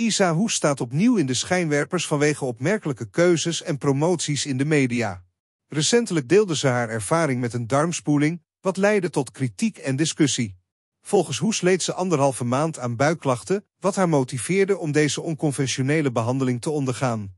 Isa Hoes staat opnieuw in de schijnwerpers vanwege opmerkelijke keuzes en promoties in de media. Recentelijk deelde ze haar ervaring met een darmspoeling, wat leidde tot kritiek en discussie. Volgens Hoes leed ze anderhalve maand aan buikklachten, wat haar motiveerde om deze onconventionele behandeling te ondergaan.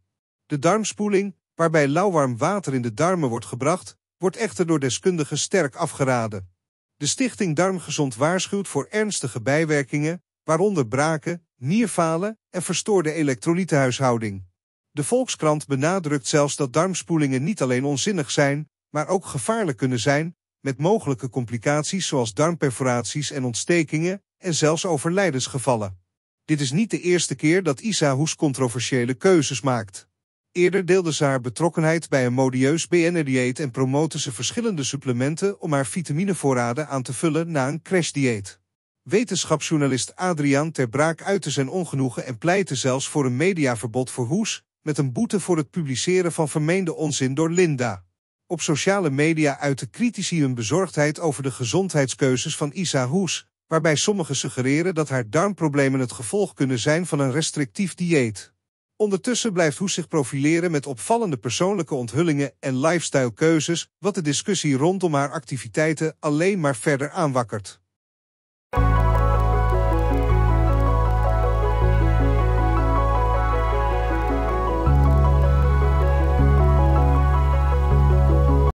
De darmspoeling, waarbij lauwwarm water in de darmen wordt gebracht, wordt echter door deskundigen sterk afgeraden. De stichting Darmgezond waarschuwt voor ernstige bijwerkingen, waaronder braken, nierfalen en verstoorde elektrolytenhuishouding. De Volkskrant benadrukt zelfs dat darmspoelingen niet alleen onzinnig zijn, maar ook gevaarlijk kunnen zijn, met mogelijke complicaties zoals darmperforaties en ontstekingen en zelfs overlijdensgevallen. Dit is niet de eerste keer dat Isa Hoes controversiële keuzes maakt. Eerder deelde ze haar betrokkenheid bij een modieus bn dieet en promoten ze verschillende supplementen om haar vitaminevoorraden aan te vullen na een crashdieet. Wetenschapsjournalist Adriaan Ter Braak uitte zijn ongenoegen en pleitte zelfs voor een mediaverbod voor Hoes, met een boete voor het publiceren van vermeende onzin door Linda. Op sociale media uiten critici hun bezorgdheid over de gezondheidskeuzes van Isa Hoes, waarbij sommigen suggereren dat haar darmproblemen het gevolg kunnen zijn van een restrictief dieet. Ondertussen blijft Hoes zich profileren met opvallende persoonlijke onthullingen en lifestylekeuzes, wat de discussie rondom haar activiteiten alleen maar verder aanwakkert.